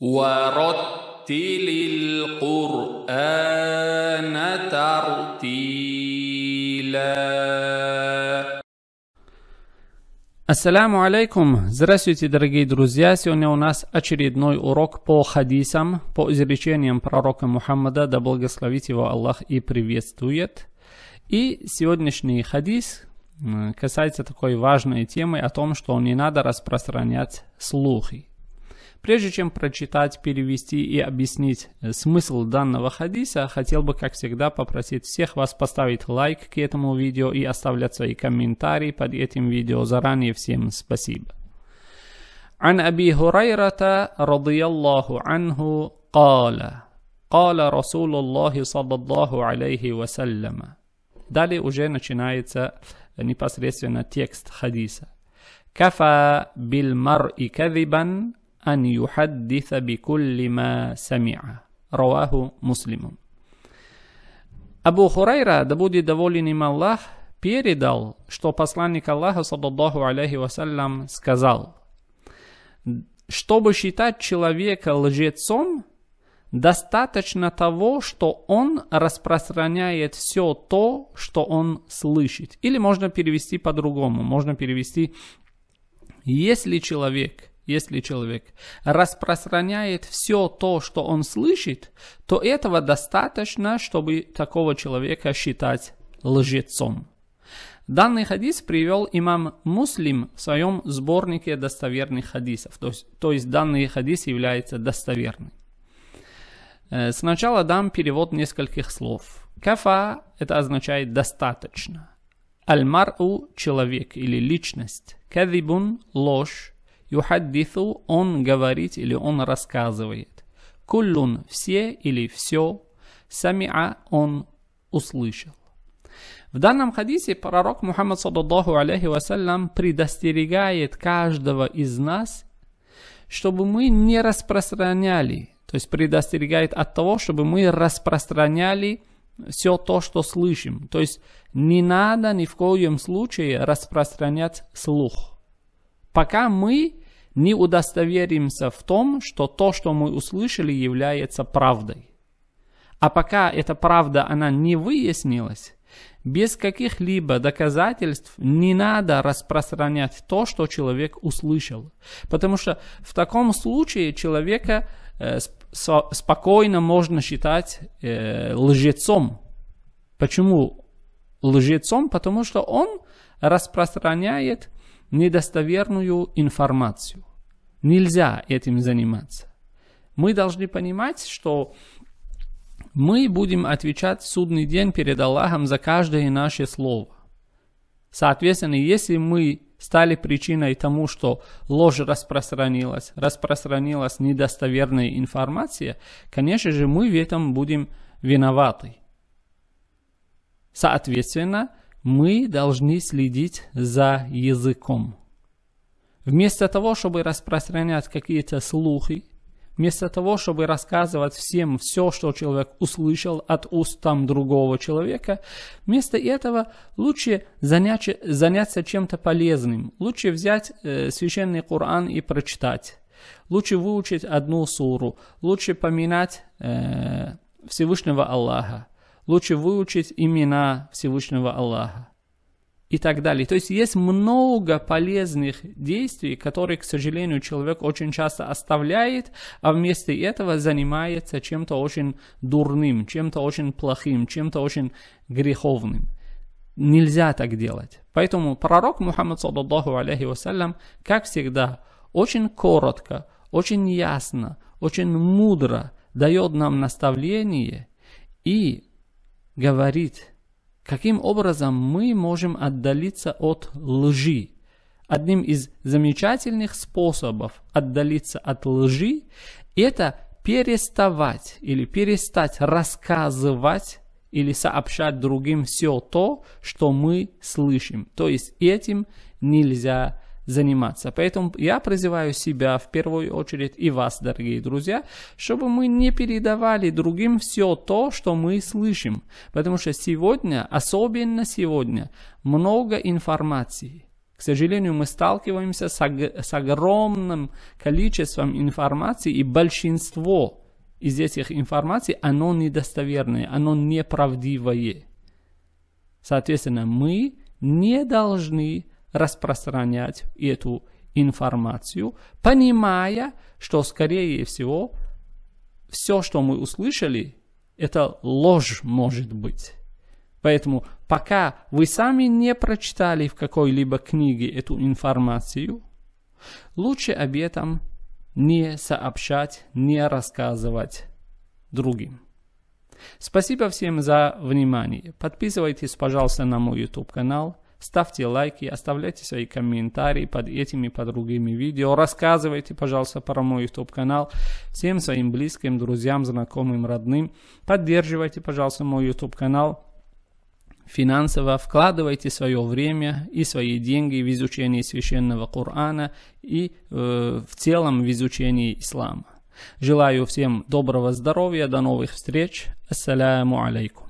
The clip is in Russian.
ورتل القرآن ترتيلا Ассаламу алейкум! Здравствуйте, дорогие друзья! Сегодня у нас очередной урок по хадисам, по изречениям пророка Мухаммада, да благословит его Аллах и приветствует. И сегодняшний хадис э, касается такой важной темы о том, что не надо распространять слухи. Прежде чем прочитать, перевести и объяснить э, смысл данного хадиса, хотел бы, как всегда, попросить всех вас поставить лайк к этому видео и оставлять свои комментарии под этим видео. Заранее всем спасибо. عن أبي هريرة رضي الله عنه قال قال رسول الله صلى الله عليه وسلم Далее уже начинается э, непосредственно текст хадиса. كفى بالمرء كذبا أن يحدث بكل ما سمع رواه مسلم Абу Хурайра, да будет доволен им передал, что посланник Аллаха, саллаллаху алейхи вассалям, сказал, чтобы считать человека лжецом, достаточно того, что он распространяет все то, что он слышит. Или можно перевести по-другому, можно перевести, если человек если человек распространяет все то, что он слышит, то этого достаточно, чтобы такого человека считать лжецом. Данный хадис привел имам Муслим в своем сборнике достоверных хадисов. То есть, то есть данный хадис является достоверным. Э, сначала дам перевод нескольких слов. Кафа – это означает «достаточно». Аль-мар'у – человек или личность. Кадибун – ложь. Юхаддису – он говорит или он рассказывает. Куллун – все или все. Самиа – он услышал. В данном хадисе пророк Мухаммад саллаллаху алейхи вассалям предостерегает каждого из нас, чтобы мы не распространяли, то есть предостерегает от того, чтобы мы распространяли все то, что слышим. То есть не надо ни в коем случае распространять слух пока мы не удостоверимся в том, что то, что мы услышали, является правдой. А пока эта правда, она не выяснилась, без каких-либо доказательств не надо распространять то, что человек услышал. Потому что в таком случае человека э, спокойно можно считать э, лжецом. Почему лжецом? Потому что он распространяет недостоверную информацию. Нельзя этим заниматься. Мы должны понимать, что мы будем отвечать в судный день перед Аллахом за каждое наше слово. Соответственно, если мы стали причиной тому, что ложь распространилась, распространилась недостоверная информация, конечно же, мы в этом будем виноваты. Соответственно, мы должны следить за языком. Вместо того, чтобы распространять какие-то слухи, вместо того, чтобы рассказывать всем все, что человек услышал от уст там другого человека, вместо этого лучше заняться, заняться чем-то полезным. Лучше взять э, священный Коран и прочитать. Лучше выучить одну суру. Лучше поминать э, Всевышнего Аллаха лучше выучить имена Всевышнего Аллаха и так далее. То есть есть много полезных действий, которые, к сожалению, человек очень часто оставляет, а вместо этого занимается чем-то очень дурным, чем-то очень плохим, чем-то очень греховным. Нельзя так делать. Поэтому пророк Мухаммад, саллаллаху алейхи вассалям, как всегда, очень коротко, очень ясно, очень мудро дает нам наставление и говорит, каким образом мы можем отдалиться от лжи. Одним из замечательных способов отдалиться от лжи – это переставать или перестать рассказывать или сообщать другим все то, что мы слышим. То есть этим нельзя заниматься. Поэтому я призываю себя в первую очередь и вас, дорогие друзья, чтобы мы не передавали другим все то, что мы слышим. Потому что сегодня, особенно сегодня, много информации. К сожалению, мы сталкиваемся с, ог- с огромным количеством информации, и большинство из этих информаций, оно недостоверное, оно неправдивое. Соответственно, мы не должны распространять эту информацию, понимая, что, скорее всего, все, что мы услышали, это ложь может быть. Поэтому пока вы сами не прочитали в какой-либо книге эту информацию, лучше об этом не сообщать, не рассказывать другим. Спасибо всем за внимание. Подписывайтесь, пожалуйста, на мой YouTube канал – Ставьте лайки, оставляйте свои комментарии под этими, под другими видео. Рассказывайте, пожалуйста, про мой YouTube канал всем своим близким, друзьям, знакомым, родным. Поддерживайте, пожалуйста, мой YouTube канал финансово вкладывайте свое время и свои деньги в изучение священного Корана и э, в целом в изучение ислама. Желаю всем доброго здоровья, до новых встреч. Ассаляму алейкум.